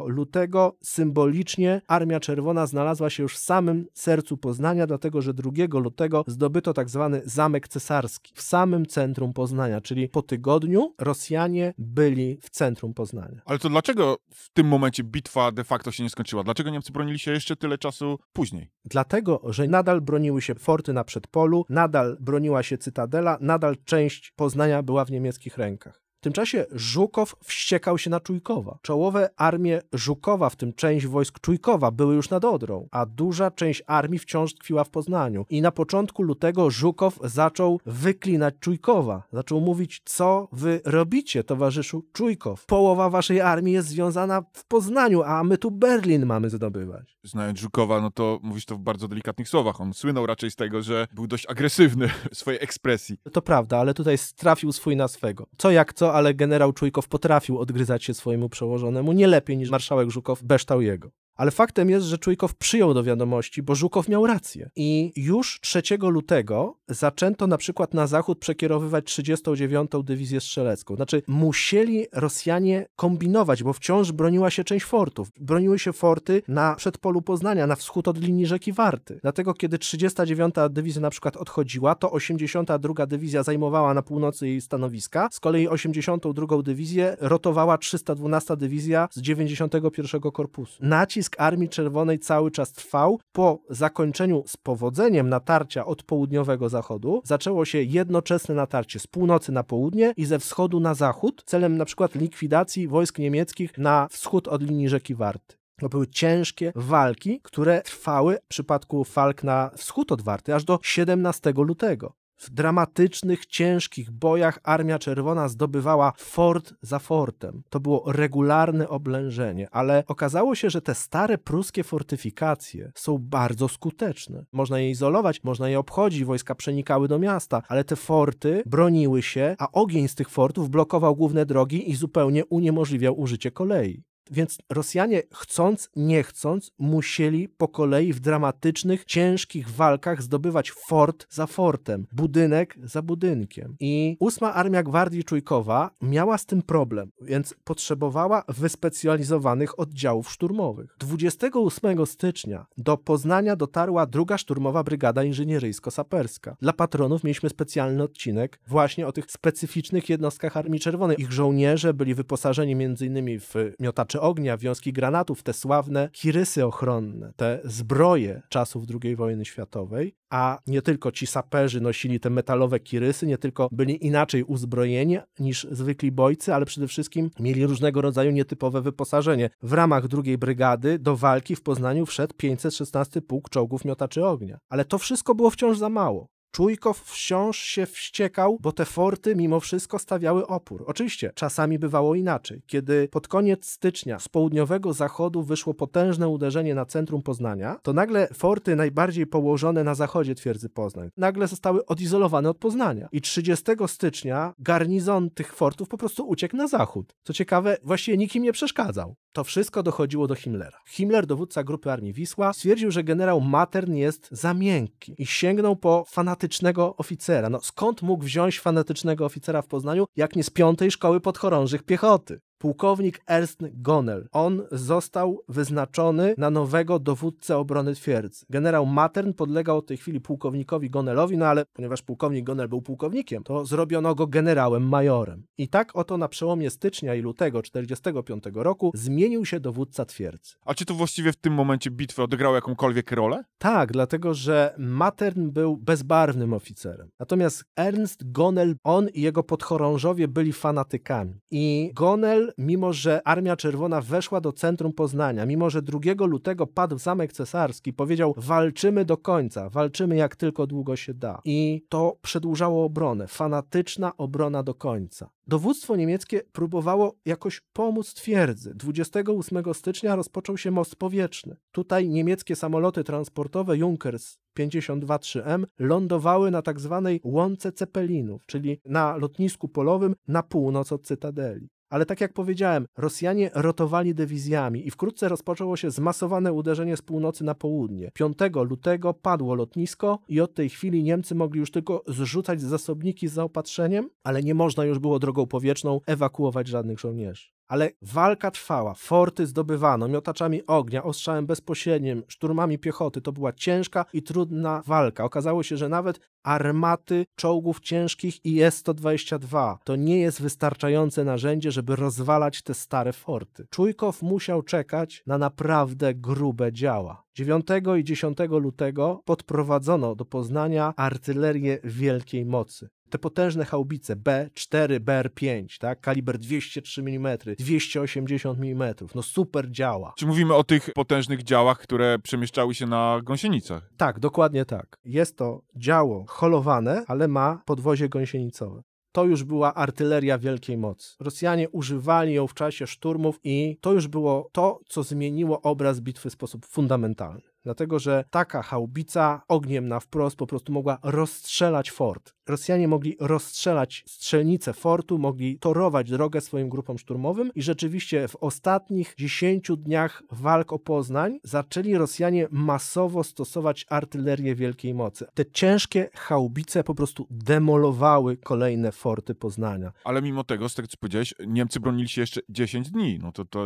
lutego symbolicznie Armia Czerwona znalazła się już w samym sercu Poznania, dlatego że 2 lutego zdobyto tak zwany Zamek Cesarski w samym centrum Poznania, czyli po tygodniu Rosjanie byli w centrum Poznania. Ale to dlaczego w tym momencie bitwa de facto się nie skończyła? Dlaczego Niemcy bronili się jeszcze tyle czasu później? Dlatego, że nadal broniły się forty na przedpolu, nadal broniła się cytadela, nadal część Poznania była w niemieckich rękach. W tym czasie Żukow wściekał się na Czujkowa. Czołowe armie Żukowa, w tym część wojsk Czujkowa, były już nad Odrą, a duża część armii wciąż tkwiła w Poznaniu. I na początku lutego Żukow zaczął wyklinać Czujkowa. Zaczął mówić, co wy robicie, towarzyszu Czujkow. Połowa waszej armii jest związana w Poznaniu, a my tu Berlin mamy zdobywać. Znając Żukowa, no to mówisz to w bardzo delikatnych słowach. On słynął raczej z tego, że był dość agresywny w swojej ekspresji. To prawda, ale tutaj strafił swój na swego. Co jak co, ale generał Czujkow potrafił odgryzać się swojemu przełożonemu nie lepiej niż marszałek Żukow Beształ jego. Ale faktem jest, że Czujkow przyjął do wiadomości, bo Żukow miał rację. I już 3 lutego zaczęto na przykład na zachód przekierowywać 39. Dywizję Strzelecką. Znaczy musieli Rosjanie kombinować, bo wciąż broniła się część fortów. Broniły się forty na przedpolu Poznania, na wschód od linii rzeki Warty. Dlatego kiedy 39. Dywizja na przykład odchodziła, to 82. Dywizja zajmowała na północy jej stanowiska. Z kolei 82. Dywizję rotowała 312. Dywizja z 91. Korpusu. Nacisk nacisk Armii Czerwonej cały czas trwał. Po zakończeniu z powodzeniem natarcia od południowego zachodu zaczęło się jednoczesne natarcie z północy na południe i ze wschodu na zachód, celem na przykład likwidacji wojsk niemieckich na wschód od linii rzeki Warty. To były ciężkie walki, które trwały w przypadku Falk na wschód od Warty aż do 17 lutego. W dramatycznych, ciężkich bojach Armia Czerwona zdobywała fort za fortem. To było regularne oblężenie, ale okazało się, że te stare pruskie fortyfikacje są bardzo skuteczne. Można je izolować, można je obchodzić, wojska przenikały do miasta, ale te forty broniły się, a ogień z tych fortów blokował główne drogi i zupełnie uniemożliwiał użycie kolei. Więc Rosjanie chcąc, nie chcąc, musieli po kolei w dramatycznych, ciężkich walkach zdobywać fort za fortem, budynek za budynkiem. I ósma Armia Gwardii Czujkowa miała z tym problem, więc potrzebowała wyspecjalizowanych oddziałów szturmowych. 28 stycznia do Poznania dotarła druga szturmowa brygada inżynieryjsko-saperska. Dla patronów mieliśmy specjalny odcinek właśnie o tych specyficznych jednostkach Armii Czerwonej. Ich żołnierze byli wyposażeni m.in. w miotacze ognia, wiązki granatów, te sławne kirysy ochronne, te zbroje czasów II wojny światowej, a nie tylko ci saperzy nosili te metalowe kirysy, nie tylko byli inaczej uzbrojeni niż zwykli bojcy, ale przede wszystkim mieli różnego rodzaju nietypowe wyposażenie. W ramach drugiej brygady do walki w Poznaniu wszedł 516 pułk czołgów miotaczy ognia. Ale to wszystko było wciąż za mało. Czujkow wciąż się wściekał, bo te forty mimo wszystko stawiały opór. Oczywiście, czasami bywało inaczej. Kiedy pod koniec stycznia z południowego zachodu wyszło potężne uderzenie na centrum Poznania, to nagle forty najbardziej położone na zachodzie twierdzy Poznań nagle zostały odizolowane od Poznania. I 30 stycznia garnizon tych fortów po prostu uciekł na zachód. Co ciekawe, właściwie nikim nie przeszkadzał. To wszystko dochodziło do Himmlera. Himmler, dowódca grupy armii Wisła, stwierdził, że generał Matern jest za miękki i sięgnął po fanatyczny fanatycznego oficera. No skąd mógł wziąć fanatycznego oficera w Poznaniu, jak nie z piątej szkoły podchorążych piechoty? pułkownik Ernst Gonel. On został wyznaczony na nowego dowódcę obrony twierdzy. Generał Matern podlegał od tej chwili pułkownikowi Gonelowi, no ale ponieważ pułkownik Gonel był pułkownikiem, to zrobiono go generałem majorem. I tak oto na przełomie stycznia i lutego 1945 roku zmienił się dowódca twierdzy. A czy to właściwie w tym momencie bitwy odegrało jakąkolwiek rolę? Tak, dlatego że Matern był bezbarwnym oficerem. Natomiast Ernst Gonel, on i jego podchorążowie byli fanatykami. I Gonel mimo że Armia Czerwona weszła do centrum Poznania, mimo że 2 lutego padł zamek cesarski, powiedział: Walczymy do końca, walczymy jak tylko długo się da. I to przedłużało obronę, fanatyczna obrona do końca. Dowództwo niemieckie próbowało jakoś pomóc twierdzy. 28 stycznia rozpoczął się most powietrzny. Tutaj niemieckie samoloty transportowe Junkers 52-3M lądowały na tzw. Tak łące Cepelinów, czyli na lotnisku polowym na północ od Cytadeli. Ale tak jak powiedziałem, Rosjanie rotowali dewizjami i wkrótce rozpoczęło się zmasowane uderzenie z północy na południe. 5 lutego padło lotnisko i od tej chwili Niemcy mogli już tylko zrzucać zasobniki z zaopatrzeniem, ale nie można już było drogą powietrzną ewakuować żadnych żołnierzy ale walka trwała, forty zdobywano miotaczami ognia, ostrzałem bezpośrednim, szturmami piechoty. To była ciężka i trudna walka. Okazało się, że nawet armaty czołgów ciężkich IS-122 to nie jest wystarczające narzędzie, żeby rozwalać te stare forty. Czujkow musiał czekać na naprawdę grube działa. 9 i 10 lutego podprowadzono do Poznania artylerię wielkiej mocy te potężne chałbice B4, BR5, tak? Kaliber 203 mm, 280 mm. No super działa. Czy mówimy o tych potężnych działach, które przemieszczały się na gąsienicach? Tak, dokładnie tak. Jest to działo holowane, ale ma podwozie gąsienicowe to już była artyleria wielkiej mocy. Rosjanie używali ją w czasie szturmów i to już było to, co zmieniło obraz bitwy w sposób fundamentalny. Dlatego, że taka haubica ogniem na wprost po prostu mogła rozstrzelać fort. Rosjanie mogli rozstrzelać strzelnicę fortu, mogli torować drogę swoim grupom szturmowym i rzeczywiście w ostatnich 10 dniach walk o Poznań zaczęli Rosjanie masowo stosować artylerię wielkiej mocy. Te ciężkie haubice po prostu demolowały kolejne forty Poznania. Ale mimo tego, z tego co powiedziałeś, Niemcy bronili się jeszcze 10 dni. No to to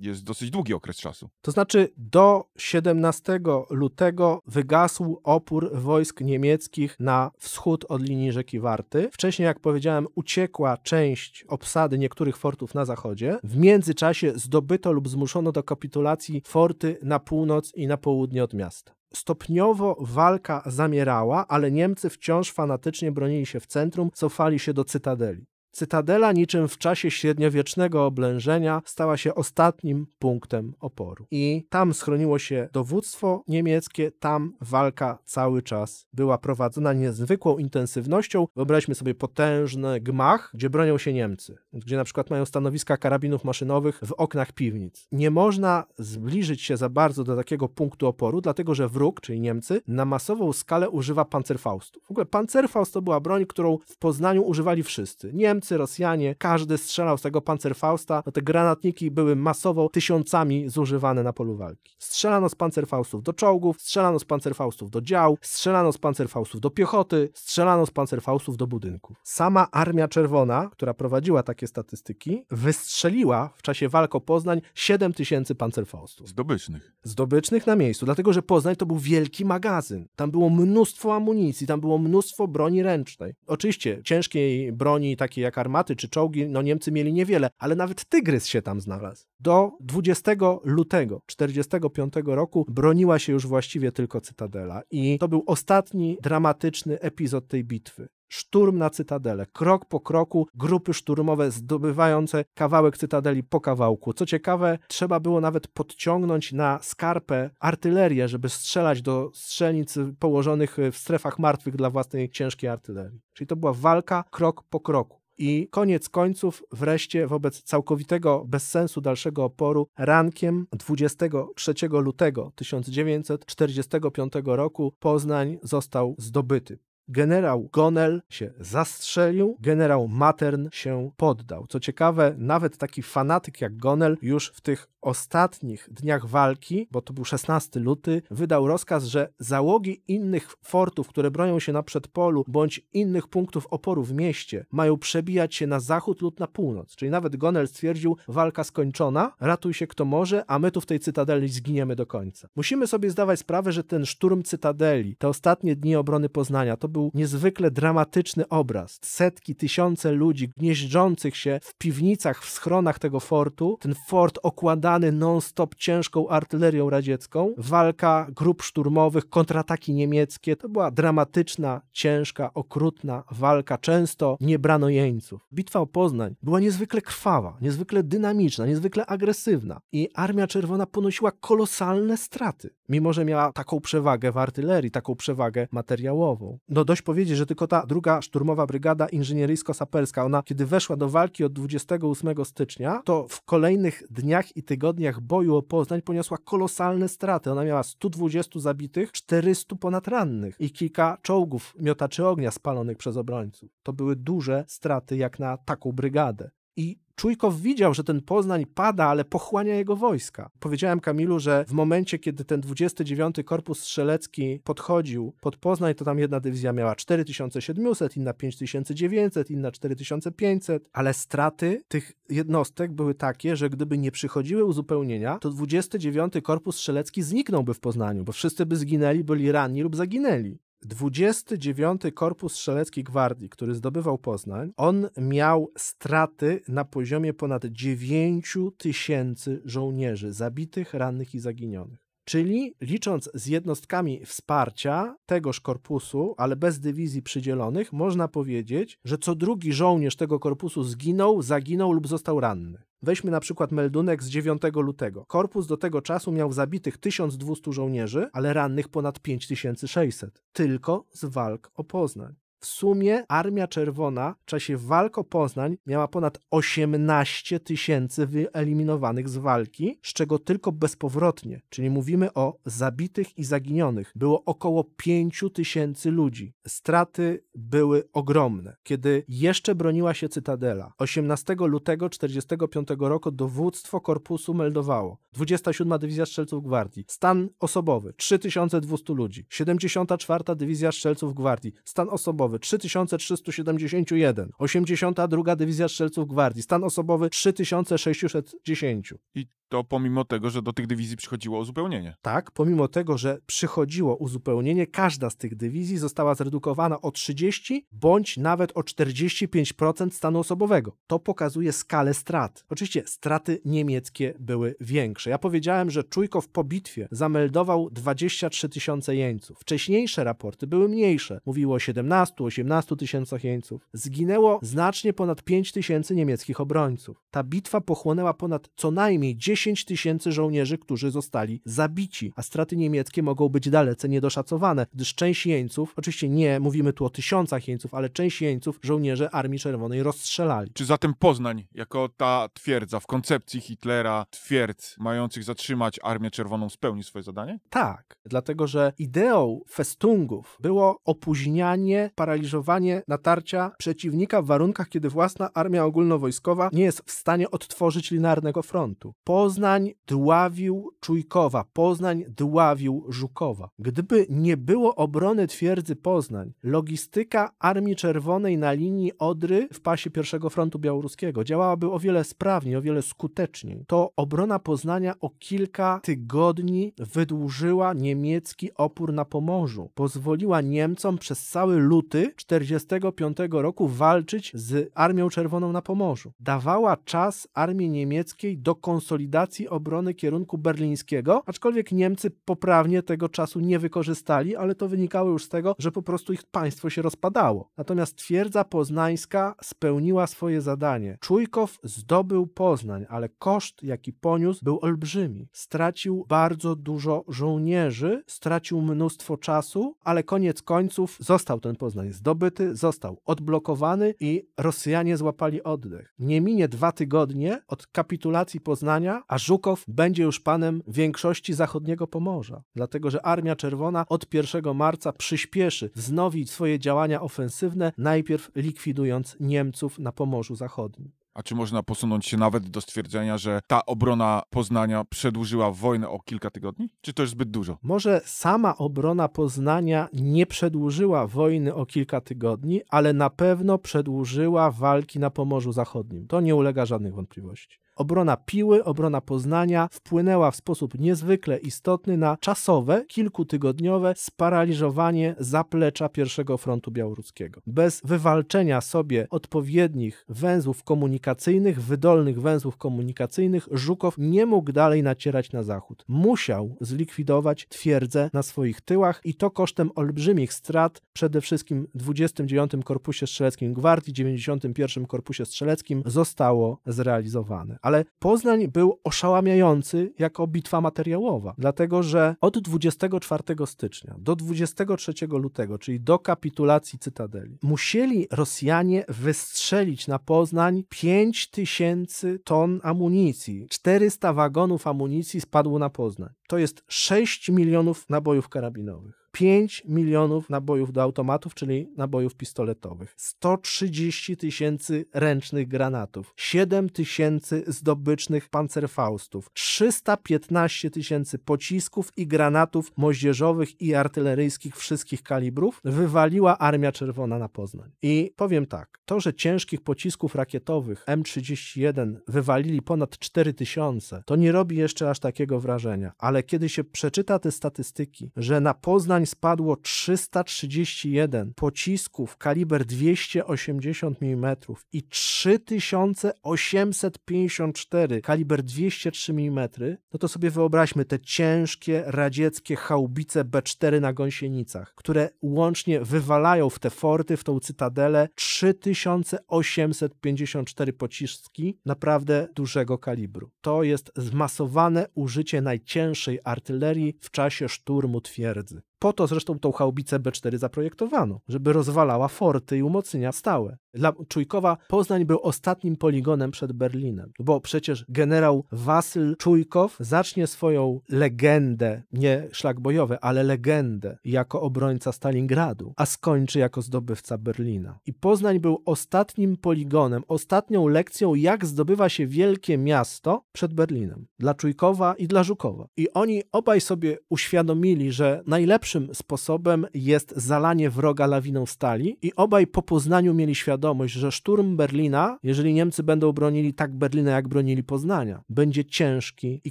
jest dosyć długi okres czasu. To znaczy do 17 lutego wygasł opór wojsk niemieckich na wschód od linii rzeki Warty. Wcześniej, jak powiedziałem, uciekła część obsady niektórych fortów na zachodzie. W międzyczasie zdobyto lub zmuszono do kapitulacji forty na północ i na południe od miasta. Stopniowo walka zamierała, ale Niemcy wciąż fanatycznie bronili się w centrum, cofali się do cytadeli. Cytadela niczym w czasie średniowiecznego oblężenia stała się ostatnim punktem oporu. I tam schroniło się dowództwo niemieckie, tam walka cały czas była prowadzona niezwykłą intensywnością. Wyobraźmy sobie potężny gmach, gdzie bronią się Niemcy, gdzie na przykład mają stanowiska karabinów maszynowych w oknach piwnic. Nie można zbliżyć się za bardzo do takiego punktu oporu, dlatego że wróg, czyli Niemcy, na masową skalę używa pancerfaustu. W ogóle pancerfaust to była broń, którą w Poznaniu używali wszyscy. Niemcy Niemcy, Rosjanie, każdy strzelał z tego pancerfausta. no te granatniki były masowo tysiącami zużywane na polu walki. Strzelano z pancerfaustów do czołgów, strzelano z pancerfaustów do dział, strzelano z pancerfaustów do piechoty, strzelano z pancerfaustów do budynków. Sama Armia Czerwona, która prowadziła takie statystyki, wystrzeliła w czasie walk o Poznań 7 tysięcy Panzerfaustów. Zdobycznych. Zdobycznych na miejscu, dlatego że Poznań to był wielki magazyn. Tam było mnóstwo amunicji, tam było mnóstwo broni ręcznej. Oczywiście ciężkiej broni, takiej jak jak armaty czy czołgi, no Niemcy mieli niewiele, ale nawet Tygrys się tam znalazł. Do 20 lutego 1945 roku broniła się już właściwie tylko Cytadela i to był ostatni dramatyczny epizod tej bitwy. Szturm na cytadelę, krok po kroku, grupy szturmowe zdobywające kawałek cytadeli po kawałku. Co ciekawe, trzeba było nawet podciągnąć na skarpę artylerię, żeby strzelać do strzelnic położonych w strefach martwych dla własnej ciężkiej artylerii. Czyli to była walka krok po kroku i koniec końców wreszcie wobec całkowitego bezsensu dalszego oporu rankiem 23 lutego 1945 roku Poznań został zdobyty. Generał Gonel się zastrzelił, generał Matern się poddał. Co ciekawe, nawet taki fanatyk jak Gonel już w tych ostatnich dniach walki, bo to był 16 luty, wydał rozkaz, że załogi innych fortów, które bronią się na przedpolu bądź innych punktów oporu w mieście, mają przebijać się na zachód lub na północ. Czyli nawet Gonel stwierdził, walka skończona, ratuj się kto może, a my tu w tej cytadeli zginiemy do końca. Musimy sobie zdawać sprawę, że ten szturm cytadeli, te ostatnie dni obrony Poznania, to był niezwykle dramatyczny obraz. Setki, tysiące ludzi gnieżdżących się w piwnicach, w schronach tego fortu. Ten fort okładany non-stop ciężką artylerią radziecką. Walka grup szturmowych, kontrataki niemieckie. To była dramatyczna, ciężka, okrutna walka. Często nie brano jeńców. Bitwa o Poznań była niezwykle krwawa, niezwykle dynamiczna, niezwykle agresywna. I Armia Czerwona ponosiła kolosalne straty. Mimo, że miała taką przewagę w artylerii, taką przewagę materiałową. No dość powiedzieć, że tylko ta druga szturmowa brygada inżynieryjsko-saperska, ona kiedy weszła do walki od 28 stycznia, to w kolejnych dniach i tygodniach boju o Poznań poniosła kolosalne straty. Ona miała 120 zabitych, 400 ponad rannych i kilka czołgów miotaczy ognia spalonych przez obrońców. To były duże straty jak na taką brygadę. I Czujkow widział, że ten Poznań pada, ale pochłania jego wojska. Powiedziałem Kamilu, że w momencie, kiedy ten 29 Korpus Strzelecki podchodził pod Poznań, to tam jedna dywizja miała 4700, inna 5900, inna 4500, ale straty tych jednostek były takie, że gdyby nie przychodziły uzupełnienia, to 29 Korpus Strzelecki zniknąłby w Poznaniu, bo wszyscy by zginęli, byli ranni lub zaginęli. 29 Korpus Strzelecki Gwardii, który zdobywał Poznań, on miał straty na poziomie ponad 9 tysięcy żołnierzy zabitych, rannych i zaginionych. Czyli licząc z jednostkami wsparcia tegoż korpusu, ale bez dywizji przydzielonych, można powiedzieć, że co drugi żołnierz tego korpusu zginął, zaginął lub został ranny. Weźmy na przykład meldunek z 9 lutego. Korpus do tego czasu miał zabitych 1200 żołnierzy, ale rannych ponad 5600, tylko z walk o Poznań. W sumie Armia Czerwona w czasie walk o Poznań miała ponad 18 tysięcy wyeliminowanych z walki, z czego tylko bezpowrotnie, czyli mówimy o zabitych i zaginionych, było około 5 tysięcy ludzi. Straty były ogromne. Kiedy jeszcze broniła się Cytadela, 18 lutego 1945 roku dowództwo korpusu meldowało 27 Dywizja Strzelców Gwardii, stan osobowy 3200 ludzi, 74 Dywizja Strzelców Gwardii, stan osobowy osobowy 3371, 82 Dywizja Strzelców Gwardii, stan osobowy 3610. I to pomimo tego, że do tych dywizji przychodziło uzupełnienie. Tak, pomimo tego, że przychodziło uzupełnienie, każda z tych dywizji została zredukowana o 30 bądź nawet o 45% stanu osobowego. To pokazuje skalę strat. Oczywiście straty niemieckie były większe. Ja powiedziałem, że Czujkow po bitwie zameldował 23 tysiące jeńców. Wcześniejsze raporty były mniejsze. Mówiło o 17-18 tysiącach jeńców. Zginęło znacznie ponad 5 tysięcy niemieckich obrońców. Ta bitwa pochłonęła ponad co najmniej 10 10 tysięcy żołnierzy, którzy zostali zabici, a straty niemieckie mogą być dalece niedoszacowane, gdyż część jeńców, oczywiście nie mówimy tu o tysiącach jeńców, ale część jeńców żołnierze Armii Czerwonej rozstrzelali. Czy zatem Poznań, jako ta twierdza w koncepcji Hitlera, twierdz mających zatrzymać Armię Czerwoną, spełni swoje zadanie? Tak, dlatego że ideą festungów było opóźnianie, paraliżowanie natarcia przeciwnika w warunkach, kiedy własna armia ogólnowojskowa nie jest w stanie odtworzyć linarnego frontu. Po Poznań dławił Czujkowa, Poznań dławił Żukowa. Gdyby nie było obrony twierdzy Poznań, logistyka Armii Czerwonej na linii Odry w pasie I frontu białoruskiego działałaby o wiele sprawniej, o wiele skuteczniej. To obrona Poznania o kilka tygodni wydłużyła niemiecki opór na Pomorzu. Pozwoliła Niemcom przez cały luty 1945 roku walczyć z Armią Czerwoną na Pomorzu. Dawała czas armii niemieckiej do konsolidacji obrony kierunku berlińskiego, aczkolwiek Niemcy poprawnie tego czasu nie wykorzystali, ale to wynikało już z tego, że po prostu ich państwo się rozpadało. Natomiast twierdza poznańska spełniła swoje zadanie. Czujkow zdobył Poznań, ale koszt, jaki poniósł, był olbrzymi. Stracił bardzo dużo żołnierzy, stracił mnóstwo czasu, ale koniec końców został ten Poznań zdobyty, został odblokowany i Rosjanie złapali oddech. Nie minie dwa tygodnie od kapitulacji Poznania a Żukow będzie już panem większości zachodniego Pomorza, dlatego że Armia Czerwona od 1 marca przyspieszy, wznowi swoje działania ofensywne, najpierw likwidując Niemców na Pomorzu Zachodnim. A czy można posunąć się nawet do stwierdzenia, że ta obrona Poznania przedłużyła wojnę o kilka tygodni? Czy to jest zbyt dużo? Może sama obrona Poznania nie przedłużyła wojny o kilka tygodni, ale na pewno przedłużyła walki na Pomorzu Zachodnim. To nie ulega żadnych wątpliwości. Obrona Piły, obrona Poznania wpłynęła w sposób niezwykle istotny na czasowe, kilkutygodniowe sparaliżowanie zaplecza pierwszego frontu białoruskiego. Bez wywalczenia sobie odpowiednich węzłów komunikacyjnych, wydolnych węzłów komunikacyjnych, Żukow nie mógł dalej nacierać na zachód. Musiał zlikwidować twierdzę na swoich tyłach i to kosztem olbrzymich strat, przede wszystkim w 29 Korpusie Strzeleckim Gwardii, 91 Korpusie Strzeleckim zostało zrealizowane ale Poznań był oszałamiający jako bitwa materiałowa, dlatego że od 24 stycznia do 23 lutego, czyli do kapitulacji Cytadeli, musieli Rosjanie wystrzelić na Poznań 5 tysięcy ton amunicji. 400 wagonów amunicji spadło na Poznań to jest 6 milionów nabojów karabinowych. 5 milionów nabojów do automatów, czyli nabojów pistoletowych, 130 tysięcy ręcznych granatów, 7 tysięcy zdobycznych pancerfaustów, 315 tysięcy pocisków i granatów moździerzowych i artyleryjskich wszystkich kalibrów wywaliła Armia Czerwona na Poznań. I powiem tak, to, że ciężkich pocisków rakietowych M31 wywalili ponad 4 tysiące, to nie robi jeszcze aż takiego wrażenia, ale ale kiedy się przeczyta te statystyki, że na Poznań spadło 331 pocisków kaliber 280 mm i 3854 kaliber 203 mm, no to sobie wyobraźmy te ciężkie radzieckie chałbice B4 na gąsienicach, które łącznie wywalają w te forty, w tą cytadelę 3854 pociski naprawdę dużego kalibru. To jest zmasowane użycie najcięższych naszej artylerii w czasie szturmu twierdzy. Po to zresztą tą chałbicę B4 zaprojektowano, żeby rozwalała forty i umocnienia stałe. Dla Czujkowa Poznań był ostatnim poligonem przed Berlinem, bo przecież generał Wasyl Czujkow zacznie swoją legendę, nie szlak bojowy, ale legendę jako obrońca Stalingradu, a skończy jako zdobywca Berlina. I Poznań był ostatnim poligonem, ostatnią lekcją, jak zdobywa się wielkie miasto przed Berlinem. Dla Czujkowa i dla Żukowa. I oni obaj sobie uświadomili, że najlepszy najlepszym sposobem jest zalanie wroga lawiną stali i obaj po Poznaniu mieli świadomość, że szturm Berlina, jeżeli Niemcy będą bronili tak Berlina, jak bronili Poznania, będzie ciężki i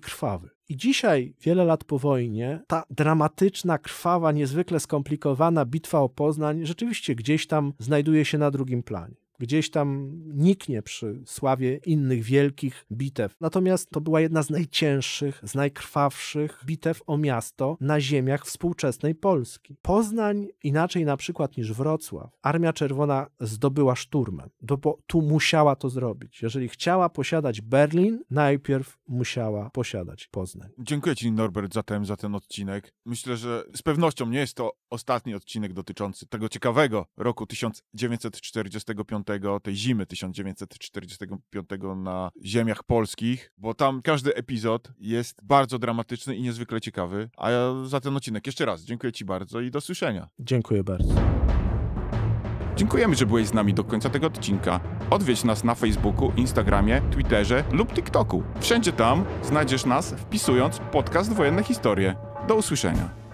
krwawy. I dzisiaj, wiele lat po wojnie, ta dramatyczna, krwawa, niezwykle skomplikowana bitwa o Poznań rzeczywiście gdzieś tam znajduje się na drugim planie gdzieś tam niknie przy sławie innych wielkich bitew. Natomiast to była jedna z najcięższych, z najkrwawszych bitew o miasto na ziemiach współczesnej Polski. Poznań inaczej na przykład niż Wrocław. Armia Czerwona zdobyła szturmem, bo tu musiała to zrobić. Jeżeli chciała posiadać Berlin, najpierw musiała posiadać Poznań. Dziękuję Ci Norbert zatem za ten odcinek. Myślę, że z pewnością nie jest to ostatni odcinek dotyczący tego ciekawego roku 1945 tej zimy 1945 na ziemiach polskich, bo tam każdy epizod jest bardzo dramatyczny i niezwykle ciekawy. A ja za ten odcinek jeszcze raz dziękuję Ci bardzo i do słyszenia. Dziękuję bardzo. Dziękujemy, że byłeś z nami do końca tego odcinka. Odwiedź nas na Facebooku, Instagramie, Twitterze lub TikToku. Wszędzie tam znajdziesz nas wpisując podcast Wojenne Historie. Do usłyszenia.